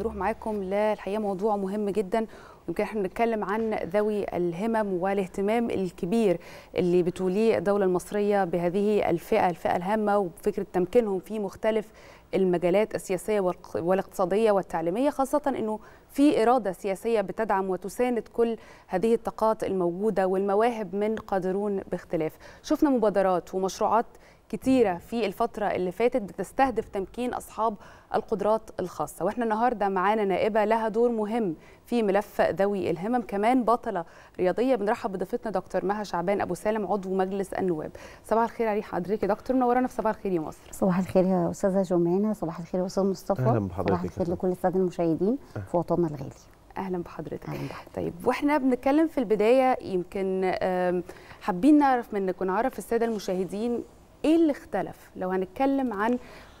نروح معاكم للحقيقه موضوع مهم جدا يمكن احنا بنتكلم عن ذوي الهمم والاهتمام الكبير اللي بتوليه الدوله المصريه بهذه الفئه الفئه الهامه وفكره تمكينهم في مختلف المجالات السياسيه والاقتصاديه والتعليميه خاصه انه في اراده سياسيه بتدعم وتساند كل هذه الطاقات الموجوده والمواهب من قادرون باختلاف شفنا مبادرات ومشروعات كتيرة في الفترة اللي فاتت بتستهدف تمكين أصحاب القدرات الخاصة وإحنا النهاردة معانا نائبة لها دور مهم في ملف ذوي الهمم كمان بطلة رياضية بنرحب بضيفتنا دكتور مها شعبان أبو سالم عضو مجلس النواب صباح الخير علي حضرتك يا دكتور منورانا في صباح الخير يا مصر صباح الخير يا أستاذة جمانة صباح الخير يا أستاذ مصطفى أهلا بحضرتك صباح الخير لكل السادة المشاهدين في وطننا الغالي اهلا بحضرتك أهلاً بحضرتك. طيب واحنا بنتكلم في البدايه يمكن حابين نعرف منك ونعرف الساده المشاهدين ايه اللي اختلف لو هنتكلم عن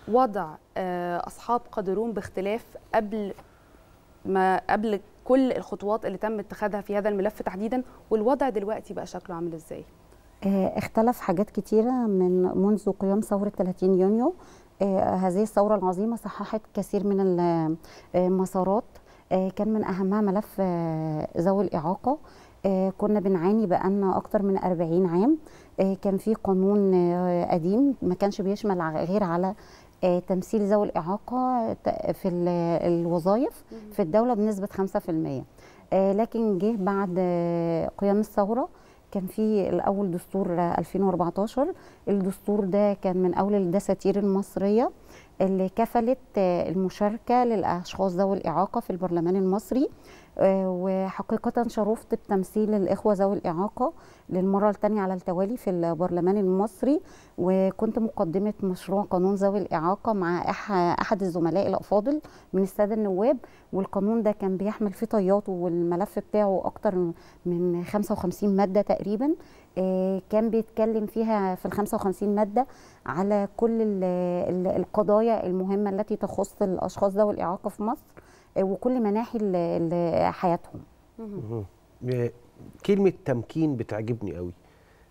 وضع آه، اصحاب قدرون باختلاف قبل ما قبل كل الخطوات اللي تم اتخاذها في هذا الملف تحديدا والوضع دلوقتي بقى شكله عامل ازاي آه، اختلف حاجات كتيرة من منذ قيام ثورة 30 يونيو آه، هذه الثورة العظيمة صححت كثير من المسارات كان من أهمها ملف ذوي الإعاقة كنا بنعاني بقالنا أكتر من 40 عام آه، كان في قانون آه، قديم ما كانش بيشمل غير على آه، تمثيل ذوي الإعاقة في الوظائف في الدولة بنسبة 5% لكن جه بعد قيام الثورة كان في الأول دستور 2014 الدستور ده كان من أول الدساتير المصرية اللي كفلت المشاركة للأشخاص ذوي الإعاقة في البرلمان المصري آه، وحقيقة شرفت بتمثيل الإخوة ذوي الإعاقة للمرة الثانية على التوالي في البرلمان المصري وكنت مقدمة مشروع قانون ذوي الإعاقة مع أحد الزملاء الأفاضل من السادة النواب والقانون ده كان بيحمل فيه طياته والملف بتاعه أكتر من 55 مادة تقريبا آه، كان بيتكلم فيها في ال 55 مادة على كل القضايا المهمة التي تخص الأشخاص ذوي الإعاقة في مصر آه، وكل مناحي حياتهم كلمه تمكين بتعجبني قوي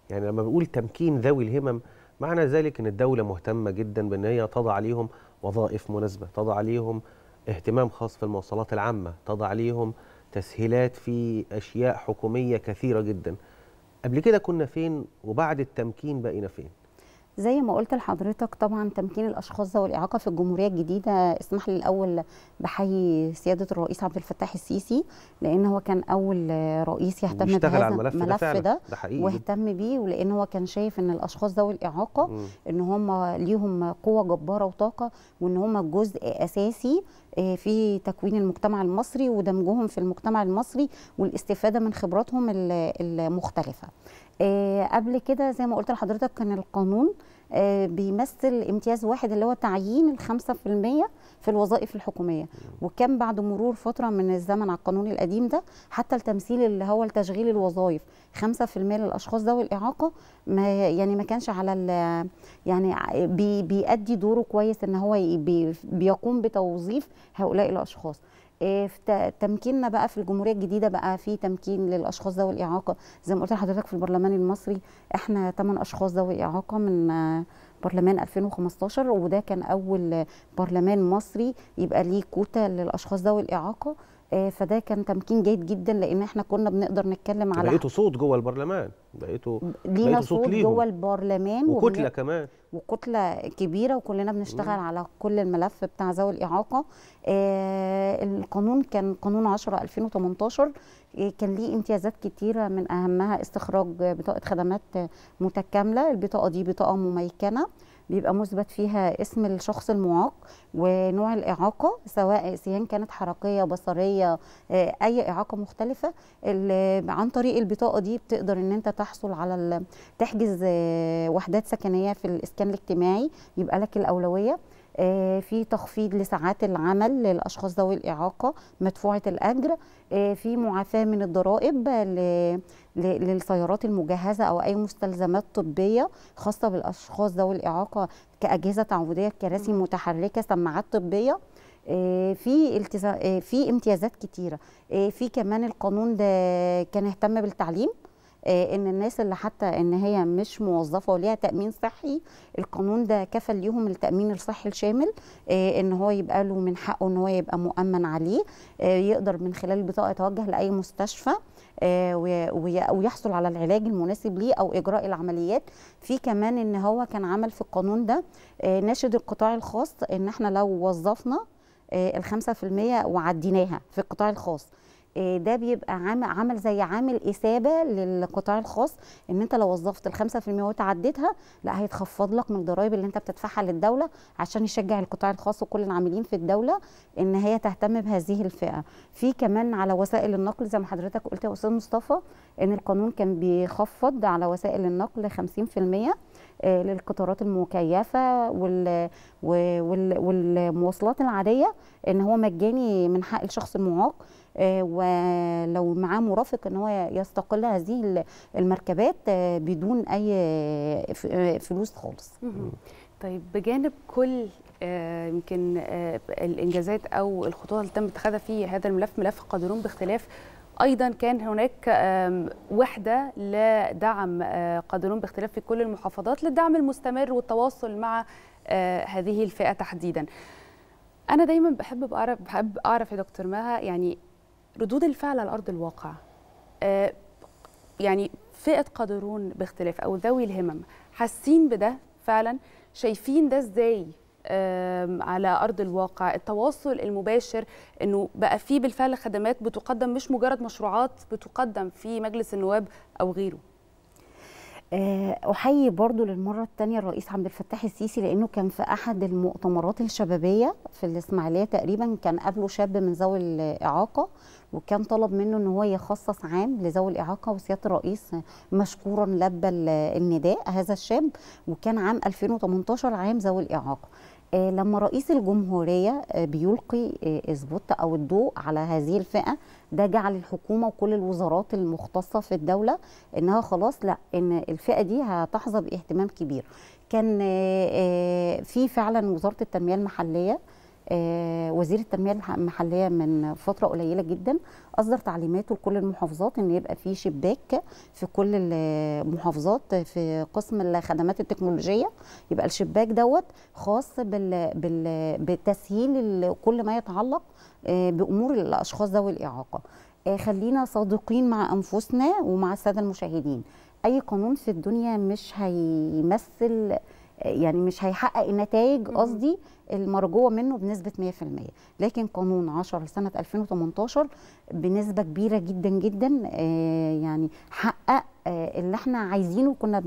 يعني لما بقول تمكين ذوي الهمم معنى ذلك ان الدوله مهتمه جدا بان هي تضع عليهم وظائف مناسبه تضع عليهم اهتمام خاص في المواصلات العامه تضع عليهم تسهيلات في اشياء حكوميه كثيره جدا قبل كده كنا فين وبعد التمكين بقينا فين زي ما قلت لحضرتك طبعا تمكين الاشخاص ذوي الاعاقه في الجمهوريه الجديده اسمح لي الاول بحيي سياده الرئيس عبد الفتاح السيسي لان هو كان اول رئيس يهتم بهذا الملف الملف ده, ده, ده حقيقي. واهتم بيه ولان هو كان شايف ان الاشخاص ذوي الاعاقه م. ان هم ليهم قوه جباره وطاقه وان هم جزء اساسي آه، في تكوين المجتمع المصري ودمجهم في المجتمع المصري والاستفاده من خبراتهم المختلفه آه، قبل كده زي ما قلت لحضرتك كان القانون آه، بيمثل امتياز واحد اللي هو تعيين الخمسة في المية في الوظائف الحكومية وكان بعد مرور فترة من الزمن على القانون القديم ده حتى التمثيل اللي هو التشغيل الوظائف خمسة في المية للأشخاص ذوي الإعاقة ما يعني ما كانش على يعني بي بيأدي دوره كويس إن هو بي بيقوم بتوظيف هؤلاء الأشخاص إيه، في تمكيننا بقى في الجمهوريه الجديده بقى في تمكين للاشخاص ذوي الاعاقه زي ما قلت لحضرتك في البرلمان المصري احنا 8 اشخاص ذوي اعاقه من برلمان 2015 وده كان اول برلمان مصري يبقى ليه كوتا للاشخاص ذوي الاعاقه آه، فده كان تمكين جيد جدا لان احنا كنا بنقدر نتكلم على لقيته صوت جوه البرلمان لقيته لينا صوت, صوت جوه البرلمان وكتله وبن... كمان وكتله كبيره وكلنا بنشتغل مم. على كل الملف بتاع ذوي الاعاقه آه القانون كان قانون 10 2018 آه، كان ليه امتيازات كتيره من اهمها استخراج بطاقه خدمات متكامله البطاقه دي بطاقه مميكنه بيبقى مثبت فيها اسم الشخص المعاق ونوع الإعاقة سواء سيان كانت حركية بصرية آه، أي إعاقة مختلفة عن طريق البطاقة دي بتقدر إن أنت تحصل على تحجز آه، وحدات سكنية في الإسكان الاجتماعي يبقى لك الأولوية آه، في تخفيض لساعات العمل للاشخاص ذوي الاعاقه مدفوعه الاجر في معافاه من الضرائب للسيارات المجهزه او اي مستلزمات طبيه خاصه بالاشخاص ذوي الاعاقه كاجهزه تعودية كراسي متحركه سماعات طبيه آه، في آه، في امتيازات كتيره آه، في كمان القانون ده كان اهتم بالتعليم آه، ان الناس اللي حتى ان هي مش موظفه وليها تامين صحي القانون ده كفل ليهم التامين الصحي الشامل آه، ان هو يبقى له من حقه ان هو يبقى مؤمن عليه آه، يقدر من خلال البطاقه يتوجه لاي مستشفى ويحصل على العلاج المناسب ليه او اجراء العمليات في كمان ان هو كان عمل في القانون ده ناشد القطاع الخاص ان احنا لو وظفنا الخمسة في المية وعديناها في القطاع الخاص آه، ده بيبقى عامل عمل زي عامل اثابه للقطاع الخاص ان انت لو وظفت ال 5% وتعديتها لا هيتخفض لك من الضرايب اللي انت بتدفعها للدوله عشان يشجع القطاع الخاص وكل العاملين في الدوله ان هي تهتم بهذه الفئه. في كمان على وسائل النقل زي ما حضرتك قلت يا استاذ مصطفى ان القانون كان بيخفض على وسائل النقل 50% آه، للقطارات المكيفه وال والمواصلات العاديه ان هو مجاني من حق الشخص المعاق آه، ولو معاه مرافق ان هو يستقل هذه المركبات آه، بدون اي آه، فلوس خالص طيب بجانب كل يمكن الانجازات او الخطوات اللي تم اتخاذها في هذا الملف ملف قادرون باختلاف ايضا كان هناك وحده لدعم قادرون باختلاف في كل المحافظات للدعم المستمر والتواصل مع هذه الفئه تحديدا انا دايما بحب اعرف بحب اعرف يا دكتور مها يعني ردود الفعل على ارض الواقع آه، يعني فئه قادرون باختلاف او ذوي الهمم حاسين بده فعلا شايفين ده ازاي على ارض الواقع التواصل المباشر انه بقى فيه بالفعل خدمات بتقدم مش مجرد مشروعات بتقدم في مجلس النواب او غيره آه، احيي برضو للمره الثانيه الرئيس عبد الفتاح السيسي لانه كان في احد المؤتمرات الشبابيه في الاسماعيليه تقريبا كان قبله شاب من ذوي الاعاقه وكان طلب منه ان هو يخصص عام لذوي الاعاقه وسياده الرئيس مشكورا لبى النداء هذا الشاب وكان عام 2018 عام ذوي الاعاقه آه، لما رئيس الجمهورية آه، بيلقي آه، إثبوت أو الضوء على هذه الفئة ده جعل الحكومة وكل الوزارات المختصة في الدولة إنها خلاص لا إن الفئة دي هتحظى باهتمام كبير كان في فعلا وزارة التنمية المحلية آه، وزير التنميه المحليه من فتره قليله جدا اصدر تعليماته لكل المحافظات ان يبقى في شباك في كل المحافظات في قسم الخدمات التكنولوجيه يبقى الشباك دوت خاص بال... بال... بتسهيل كل ما يتعلق آه، بامور الاشخاص ذوي الاعاقه آه، خلينا صادقين مع انفسنا ومع الساده المشاهدين اي قانون في الدنيا مش هيمثل يعني مش هيحقق النتائج قصدي المرجوه منه بنسبه 100% لكن قانون 10 لسنه 2018 بنسبه كبيره جدا جدا آه، يعني حقق آه، اللي احنا عايزينه وكنا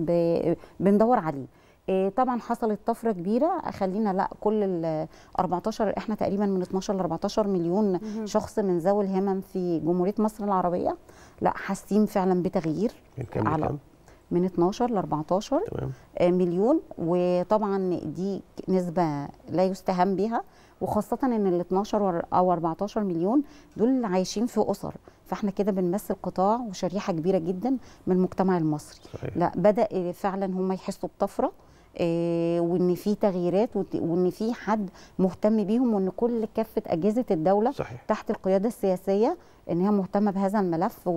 بندور عليه آه، طبعا حصلت طفره كبيره خلينا لا كل ال 14 احنا تقريبا من 12 ل 14 مليون شخص من ذوي الهمم في جمهوريه مصر العربيه لا حاسين فعلا بتغيير على من 12 ل 14 تمام. آه، مليون وطبعا دي نسبه لا يستهان بها وخاصه ان ال 12 او 14 مليون دول عايشين في اسر فاحنا كده بنمثل قطاع وشريحه كبيره جدا من المجتمع المصري صحيح. لا بدا فعلا هم يحسوا بطفره آه، وان في تغييرات وان في حد مهتم بيهم وان كل كافه اجهزه الدوله صحيح. تحت القياده السياسيه ان هي مهتمه بهذا الملف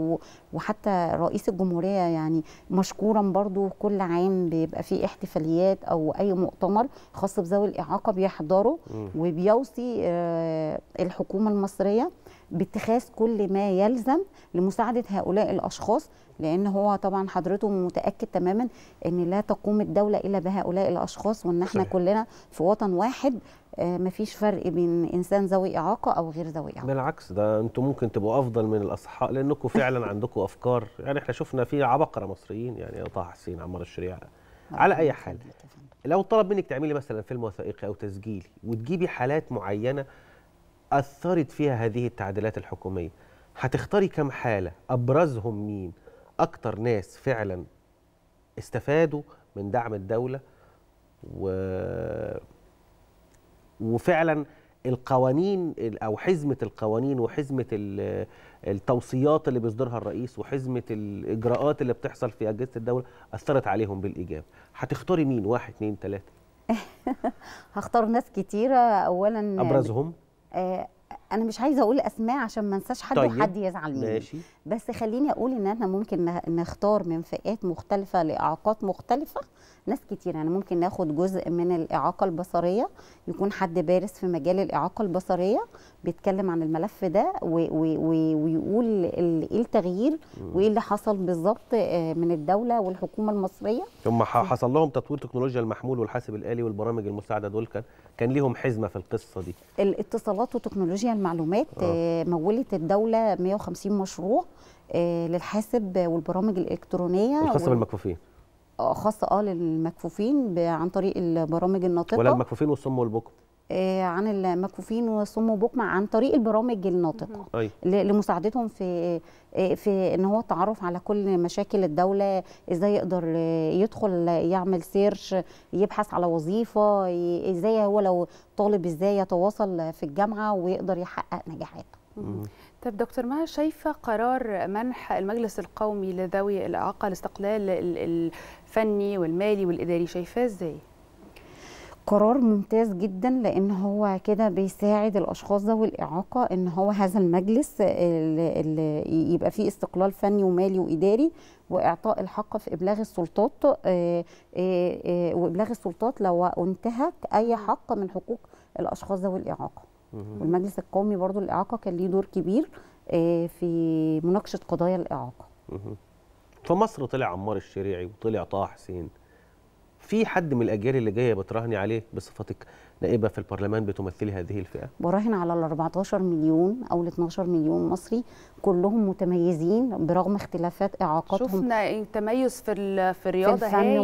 وحتى رئيس الجمهوريه يعني مشكورا برضو كل عام بيبقى في احتفاليات او اي مؤتمر خاص بذوي الاعاقه بيحضره وبيوصي آه، الحكومه المصريه باتخاذ كل ما يلزم لمساعده هؤلاء الاشخاص لان هو طبعا حضرته متاكد تماما ان لا تقوم الدوله الا بهؤلاء الاشخاص وان احنا صحيح. كلنا في وطن واحد آه، مفيش فرق بين انسان ذوي اعاقه او غير ذوي اعاقه بالعكس ده انتم ممكن تبقوا افضل من الاصحاء لانكم فعلا عندكم افكار يعني احنا شفنا في عبقره مصريين يعني طه حسين عمار الشريعه آه، على اي حال لو طلب منك تعملي مثلا فيلم وثائقي او تسجيلي وتجيبي حالات معينه أثرت فيها هذه التعديلات الحكومية هتختاري كم حالة أبرزهم مين أكتر ناس فعلا استفادوا من دعم الدولة و... وفعلا القوانين او حزمه القوانين وحزمه التوصيات اللي بيصدرها الرئيس وحزمه الاجراءات اللي بتحصل في اجهزه الدوله اثرت عليهم بالايجاب. هتختاري مين؟ واحد اثنين ثلاثه. هختار ناس كتيره اولا ابرزهم آه، انا مش عايزه اقول اسماء عشان ما انساش حد طيب. وحد يزعل مني ماشي بس خليني اقول ان احنا ممكن نختار من فئات مختلفه لاعاقات مختلفه ناس كتير يعني ممكن ناخد جزء من الاعاقه البصريه يكون حد بارز في مجال الاعاقه البصريه بيتكلم عن الملف ده ويقول ايه التغيير وايه اللي حصل بالظبط آه، من الدوله والحكومه المصريه ثم حصل لهم تطوير تكنولوجيا المحمول والحاسب الالي والبرامج المساعده دول كان كان ليهم حزمه في القصه دي الاتصالات وتكنولوجيا المعلومات آه. آه، مولت الدوله 150 مشروع آه، للحاسب والبرامج الالكترونيه الخاصه بالمكفوفين آه، خاصه اه للمكفوفين عن طريق البرامج الناطقه ولا المكفوفين والصم والبكم آه، عن المكفوفين والصم وبكم عن طريق البرامج الناطقه أيوة. لمساعدتهم في في ان هو التعرف على كل مشاكل الدوله ازاي يقدر يدخل يعمل سيرش يبحث على وظيفه ازاي هو لو طالب ازاي يتواصل في الجامعه ويقدر يحقق نجاحاته طيب دكتور ما شايفة قرار منح المجلس القومي لذوي الإعاقة الاستقلال الفني والمالي والإداري شايفاه إزاي؟ قرار ممتاز جدا لان هو كده بيساعد الاشخاص ذوي الاعاقه ان هو هذا المجلس اللي يبقى فيه استقلال فني ومالي واداري واعطاء الحق في ابلاغ السلطات آه، آه، آه، وابلاغ السلطات لو انتهك اي حق من حقوق الاشخاص ذوي الاعاقه والمجلس القومي برضو الاعاقه كان ليه دور كبير آه، في مناقشه قضايا الاعاقه في مصر طلع عمار الشريعي وطلع طه حسين في حد من الاجيال اللي جايه بتراهني عليه بصفتك نائبه في البرلمان بتمثلي هذه الفئه براهن على ال 14 مليون او ال 12 مليون مصري كلهم متميزين برغم اختلافات اعاقاتهم شفنا إيه تميز في في الرياضه في الفن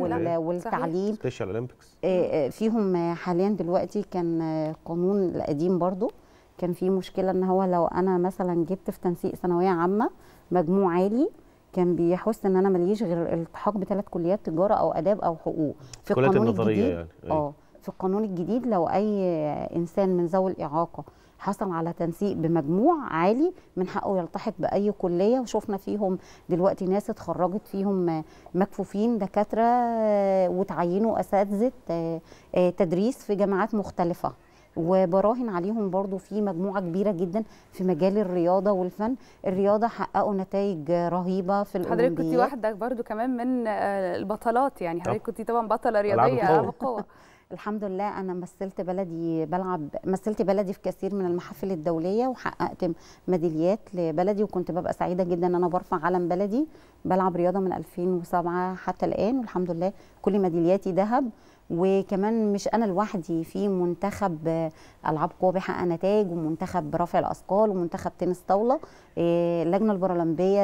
والرياضه والتعليم سبيشال اولمبيكس آه، آه، فيهم حاليا دلوقتي كان قانون القديم برضو كان في مشكله ان هو لو انا مثلا جبت في تنسيق ثانويه عامه مجموع عالي كان بيحس ان انا ماليش غير الالتحاق بثلاث كليات تجاره او اداب او حقوق في القانون النظريه الجديد يعني. أيوه. اه في القانون الجديد لو اي انسان من ذوي الاعاقه حصل على تنسيق بمجموع عالي من حقه يلتحق باي كليه وشفنا فيهم دلوقتي ناس اتخرجت فيهم مكفوفين دكاتره آه، وتعينوا اساتذه آه، آه، تدريس في جامعات مختلفه وبراهن عليهم برضو في مجموعة كبيرة جدا في مجال الرياضة والفن الرياضة حققوا نتائج رهيبة في الأولمبياد حضرتك كنت واحدة برضو كمان من البطلات يعني حضرتك كنت طبعا بطلة رياضية بقوة الحمد لله انا مثلت بلدي بلعب مثلت بلدي في كثير من المحافل الدوليه وحققت ميداليات لبلدي وكنت ببقى سعيده جدا ان انا برفع علم بلدي بلعب رياضه من 2007 حتى الان والحمد لله كل ميدالياتي ذهب وكمان مش انا لوحدي في منتخب العاب قوى بيحقق نتائج ومنتخب رفع الاثقال ومنتخب تنس طاوله آه، اللجنه البارالمبيه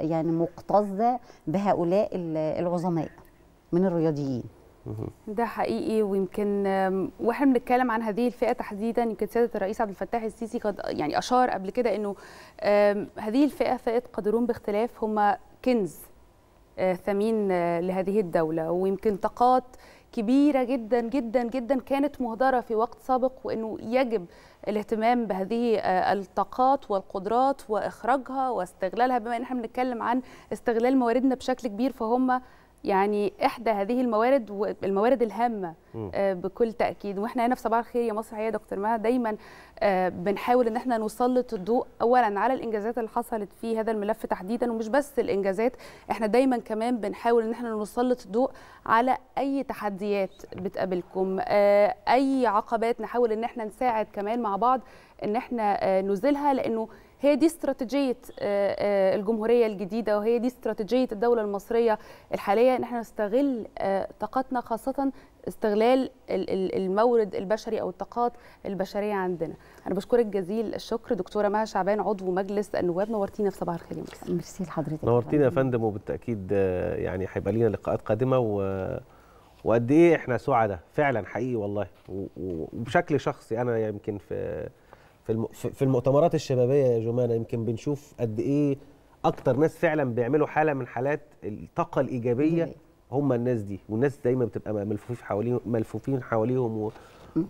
يعني مكتظه بهؤلاء العظماء من الرياضيين ده حقيقي ويمكن واحنا بنتكلم عن هذه الفئه تحديدا يمكن سياده الرئيس عبد الفتاح السيسي قد يعني اشار قبل كده انه هذه الفئه فئه قادرون باختلاف هم كنز آه، ثمين آه، لهذه الدوله ويمكن طاقات كبيره جدا جدا جدا كانت مهدره في وقت سابق وانه يجب الاهتمام بهذه آه، الطاقات والقدرات واخراجها واستغلالها بما ان احنا بنتكلم عن استغلال مواردنا بشكل كبير فهم يعني احدى هذه الموارد والموارد الهامه آه، بكل تاكيد واحنا هنا في صباح الخير يا مصر يا دكتور مها دايما آه، بنحاول ان احنا نسلط الضوء اولا على الانجازات اللي حصلت في هذا الملف تحديدا ومش بس الانجازات احنا دايما كمان بنحاول ان احنا نسلط الضوء على اي تحديات بتقابلكم آه، اي عقبات نحاول ان احنا نساعد كمان مع بعض ان احنا نزلها لانه هي دي استراتيجيه آه، آه، الجمهوريه الجديده وهي دي استراتيجيه الدوله المصريه الحاليه ان احنا نستغل آه، طاقتنا خاصه استغلال المورد البشري او الطاقات البشريه عندنا انا بشكرك جزيل الشكر دكتوره مها شعبان عضو مجلس النواب نورتينا في صباح الخير ميرسي لحضرتك نورتينا يا فندم وبالتاكيد يعني هيبقى لنا لقاءات قادمه و وقد ايه احنا سعداء فعلا حقيقي والله وبشكل شخصي انا يمكن في في في المؤتمرات الشبابيه يا جمانه يمكن بنشوف قد ايه اكتر ناس فعلا بيعملوا حاله من حالات الطاقه الايجابيه هم الناس دي والناس دايما بتبقى ملفوفين حواليهم ملفوفين حواليهم و...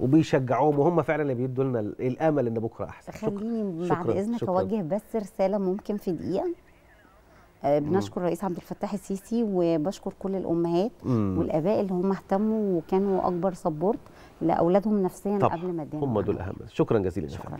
وبيشجعوهم وهم فعلا اللي بيدوا لنا الامل ان بكره احسن خليني بعد اذنك اوجه بس رساله ممكن في دقيقه آه، بنشكر الرئيس عبد الفتاح السيسي وبشكر كل الامهات مم. والاباء اللي هم اهتموا وكانوا اكبر سبورت لاولادهم نفسيا قبل ما الدنيا هم دول اهم شكرا جزيلا شكرا